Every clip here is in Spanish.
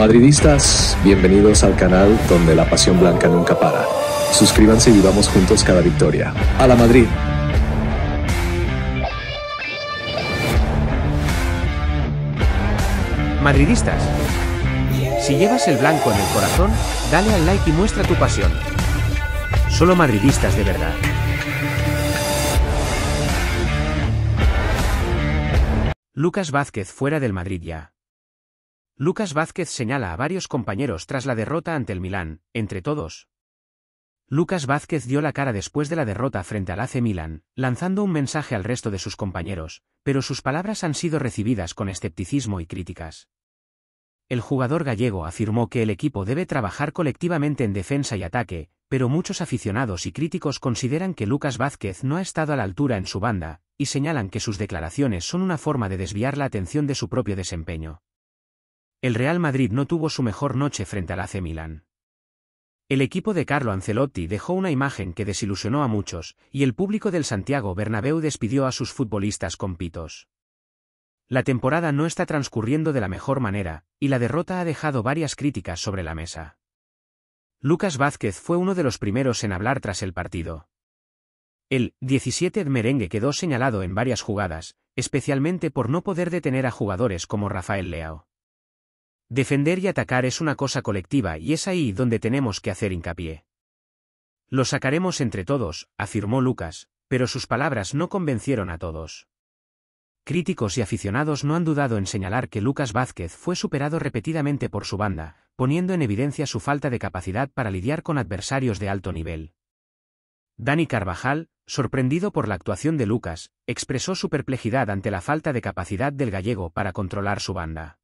Madridistas, bienvenidos al canal donde la pasión blanca nunca para. Suscríbanse y vivamos juntos cada victoria. ¡A la Madrid! Madridistas, si llevas el blanco en el corazón, dale al like y muestra tu pasión. Solo madridistas de verdad. Lucas Vázquez fuera del Madrid ya. Lucas Vázquez señala a varios compañeros tras la derrota ante el Milán, entre todos. Lucas Vázquez dio la cara después de la derrota frente al AC Milan, lanzando un mensaje al resto de sus compañeros, pero sus palabras han sido recibidas con escepticismo y críticas. El jugador gallego afirmó que el equipo debe trabajar colectivamente en defensa y ataque, pero muchos aficionados y críticos consideran que Lucas Vázquez no ha estado a la altura en su banda, y señalan que sus declaraciones son una forma de desviar la atención de su propio desempeño el Real Madrid no tuvo su mejor noche frente al AC Milan. El equipo de Carlo Ancelotti dejó una imagen que desilusionó a muchos, y el público del Santiago Bernabéu despidió a sus futbolistas con pitos. La temporada no está transcurriendo de la mejor manera, y la derrota ha dejado varias críticas sobre la mesa. Lucas Vázquez fue uno de los primeros en hablar tras el partido. El 17 de merengue quedó señalado en varias jugadas, especialmente por no poder detener a jugadores como Rafael Leao. Defender y atacar es una cosa colectiva y es ahí donde tenemos que hacer hincapié. Lo sacaremos entre todos, afirmó Lucas, pero sus palabras no convencieron a todos. Críticos y aficionados no han dudado en señalar que Lucas Vázquez fue superado repetidamente por su banda, poniendo en evidencia su falta de capacidad para lidiar con adversarios de alto nivel. Dani Carvajal, sorprendido por la actuación de Lucas, expresó su perplejidad ante la falta de capacidad del gallego para controlar su banda.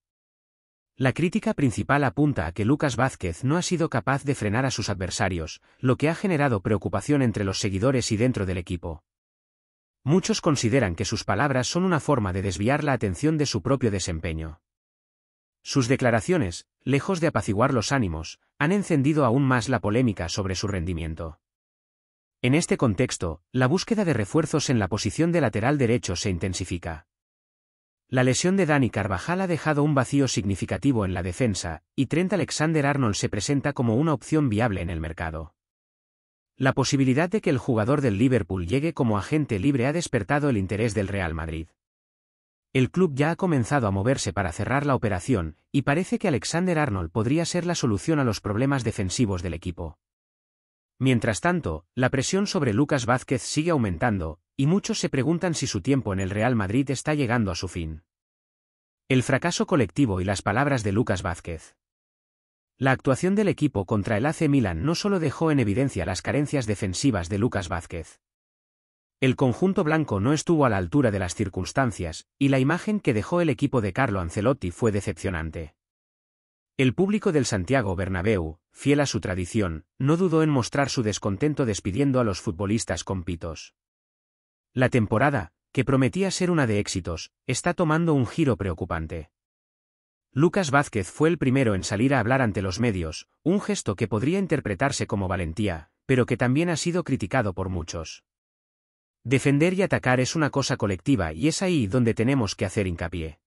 La crítica principal apunta a que Lucas Vázquez no ha sido capaz de frenar a sus adversarios, lo que ha generado preocupación entre los seguidores y dentro del equipo. Muchos consideran que sus palabras son una forma de desviar la atención de su propio desempeño. Sus declaraciones, lejos de apaciguar los ánimos, han encendido aún más la polémica sobre su rendimiento. En este contexto, la búsqueda de refuerzos en la posición de lateral derecho se intensifica. La lesión de Dani Carvajal ha dejado un vacío significativo en la defensa, y Trent Alexander-Arnold se presenta como una opción viable en el mercado. La posibilidad de que el jugador del Liverpool llegue como agente libre ha despertado el interés del Real Madrid. El club ya ha comenzado a moverse para cerrar la operación, y parece que Alexander Arnold podría ser la solución a los problemas defensivos del equipo. Mientras tanto, la presión sobre Lucas Vázquez sigue aumentando, y muchos se preguntan si su tiempo en el Real Madrid está llegando a su fin. El fracaso colectivo y las palabras de Lucas Vázquez. La actuación del equipo contra el AC Milan no solo dejó en evidencia las carencias defensivas de Lucas Vázquez. El conjunto blanco no estuvo a la altura de las circunstancias, y la imagen que dejó el equipo de Carlo Ancelotti fue decepcionante. El público del Santiago Bernabéu, fiel a su tradición, no dudó en mostrar su descontento despidiendo a los futbolistas con pitos. La temporada, que prometía ser una de éxitos, está tomando un giro preocupante. Lucas Vázquez fue el primero en salir a hablar ante los medios, un gesto que podría interpretarse como valentía, pero que también ha sido criticado por muchos. Defender y atacar es una cosa colectiva y es ahí donde tenemos que hacer hincapié.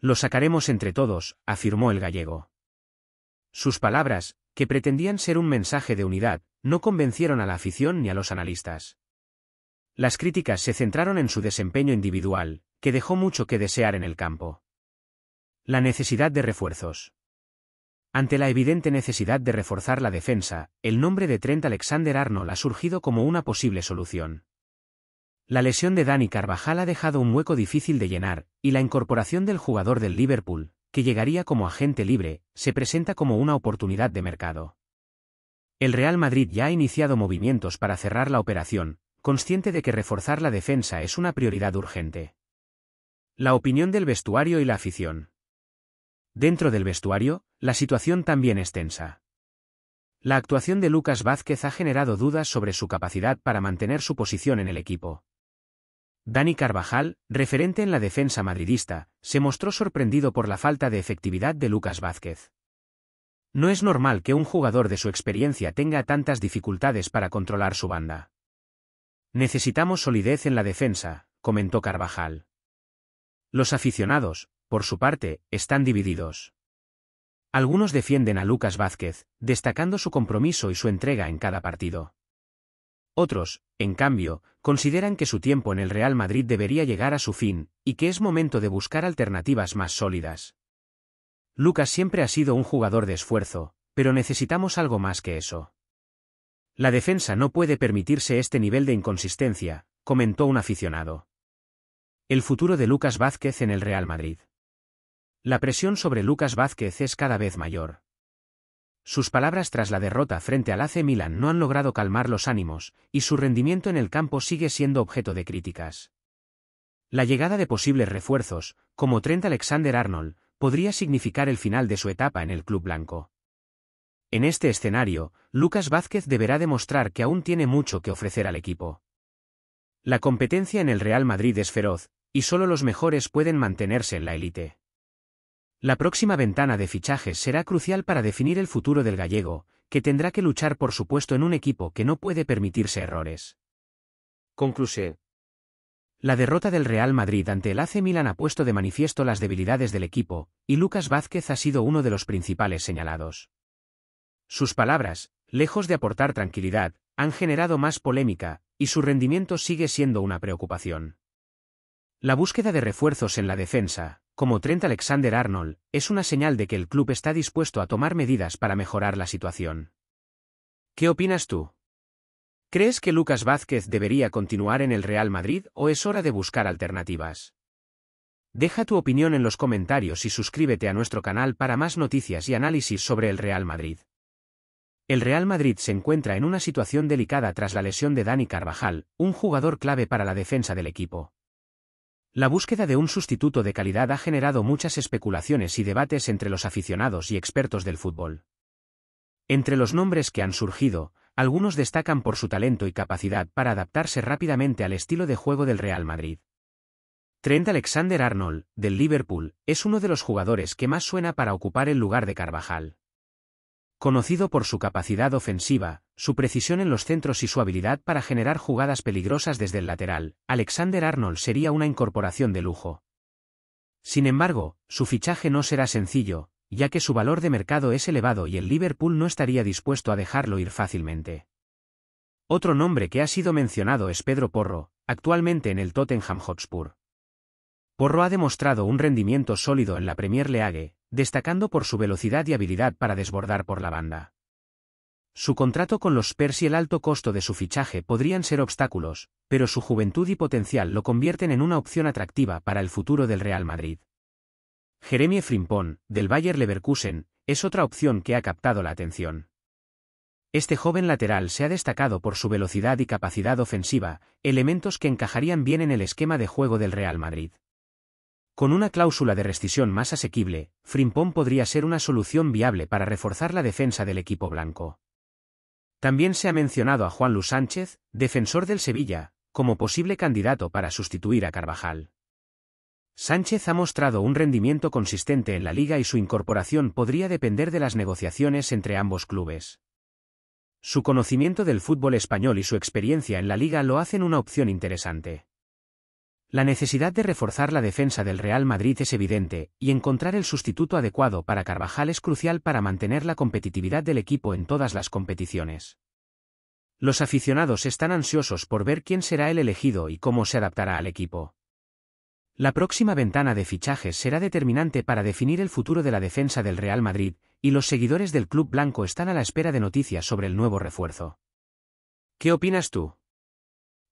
Lo sacaremos entre todos, afirmó el gallego. Sus palabras, que pretendían ser un mensaje de unidad, no convencieron a la afición ni a los analistas. Las críticas se centraron en su desempeño individual, que dejó mucho que desear en el campo. La necesidad de refuerzos. Ante la evidente necesidad de reforzar la defensa, el nombre de Trent Alexander Arnold ha surgido como una posible solución. La lesión de Dani Carvajal ha dejado un hueco difícil de llenar, y la incorporación del jugador del Liverpool, que llegaría como agente libre, se presenta como una oportunidad de mercado. El Real Madrid ya ha iniciado movimientos para cerrar la operación, consciente de que reforzar la defensa es una prioridad urgente. La opinión del vestuario y la afición. Dentro del vestuario, la situación también es tensa. La actuación de Lucas Vázquez ha generado dudas sobre su capacidad para mantener su posición en el equipo. Dani Carvajal, referente en la defensa madridista, se mostró sorprendido por la falta de efectividad de Lucas Vázquez. No es normal que un jugador de su experiencia tenga tantas dificultades para controlar su banda. Necesitamos solidez en la defensa, comentó Carvajal. Los aficionados, por su parte, están divididos. Algunos defienden a Lucas Vázquez, destacando su compromiso y su entrega en cada partido. Otros, en cambio, consideran que su tiempo en el Real Madrid debería llegar a su fin, y que es momento de buscar alternativas más sólidas. Lucas siempre ha sido un jugador de esfuerzo, pero necesitamos algo más que eso. La defensa no puede permitirse este nivel de inconsistencia, comentó un aficionado. El futuro de Lucas Vázquez en el Real Madrid. La presión sobre Lucas Vázquez es cada vez mayor. Sus palabras tras la derrota frente al AC Milan no han logrado calmar los ánimos, y su rendimiento en el campo sigue siendo objeto de críticas. La llegada de posibles refuerzos, como Trent Alexander-Arnold, podría significar el final de su etapa en el club blanco. En este escenario, Lucas Vázquez deberá demostrar que aún tiene mucho que ofrecer al equipo. La competencia en el Real Madrid es feroz, y solo los mejores pueden mantenerse en la élite. La próxima ventana de fichajes será crucial para definir el futuro del gallego, que tendrá que luchar por supuesto en un equipo que no puede permitirse errores. Conclusión. La derrota del Real Madrid ante el AC Milan ha puesto de manifiesto las debilidades del equipo, y Lucas Vázquez ha sido uno de los principales señalados. Sus palabras, lejos de aportar tranquilidad, han generado más polémica, y su rendimiento sigue siendo una preocupación. La búsqueda de refuerzos en la defensa, como Trent Alexander-Arnold, es una señal de que el club está dispuesto a tomar medidas para mejorar la situación. ¿Qué opinas tú? ¿Crees que Lucas Vázquez debería continuar en el Real Madrid o es hora de buscar alternativas? Deja tu opinión en los comentarios y suscríbete a nuestro canal para más noticias y análisis sobre el Real Madrid. El Real Madrid se encuentra en una situación delicada tras la lesión de Dani Carvajal, un jugador clave para la defensa del equipo. La búsqueda de un sustituto de calidad ha generado muchas especulaciones y debates entre los aficionados y expertos del fútbol. Entre los nombres que han surgido, algunos destacan por su talento y capacidad para adaptarse rápidamente al estilo de juego del Real Madrid. Trent Alexander-Arnold, del Liverpool, es uno de los jugadores que más suena para ocupar el lugar de Carvajal. Conocido por su capacidad ofensiva, su precisión en los centros y su habilidad para generar jugadas peligrosas desde el lateral, Alexander Arnold sería una incorporación de lujo. Sin embargo, su fichaje no será sencillo, ya que su valor de mercado es elevado y el Liverpool no estaría dispuesto a dejarlo ir fácilmente. Otro nombre que ha sido mencionado es Pedro Porro, actualmente en el Tottenham Hotspur. Porro ha demostrado un rendimiento sólido en la Premier League, destacando por su velocidad y habilidad para desbordar por la banda. Su contrato con los Spurs y el alto costo de su fichaje podrían ser obstáculos, pero su juventud y potencial lo convierten en una opción atractiva para el futuro del Real Madrid. Jeremie Frimpón, del Bayer Leverkusen, es otra opción que ha captado la atención. Este joven lateral se ha destacado por su velocidad y capacidad ofensiva, elementos que encajarían bien en el esquema de juego del Real Madrid. Con una cláusula de rescisión más asequible, Frimpong podría ser una solución viable para reforzar la defensa del equipo blanco. También se ha mencionado a Juan Luis Sánchez, defensor del Sevilla, como posible candidato para sustituir a Carvajal. Sánchez ha mostrado un rendimiento consistente en la liga y su incorporación podría depender de las negociaciones entre ambos clubes. Su conocimiento del fútbol español y su experiencia en la liga lo hacen una opción interesante. La necesidad de reforzar la defensa del Real Madrid es evidente, y encontrar el sustituto adecuado para Carvajal es crucial para mantener la competitividad del equipo en todas las competiciones. Los aficionados están ansiosos por ver quién será el elegido y cómo se adaptará al equipo. La próxima ventana de fichajes será determinante para definir el futuro de la defensa del Real Madrid, y los seguidores del club blanco están a la espera de noticias sobre el nuevo refuerzo. ¿Qué opinas tú?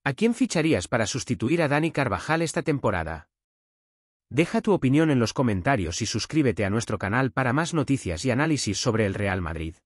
¿A quién ficharías para sustituir a Dani Carvajal esta temporada? Deja tu opinión en los comentarios y suscríbete a nuestro canal para más noticias y análisis sobre el Real Madrid.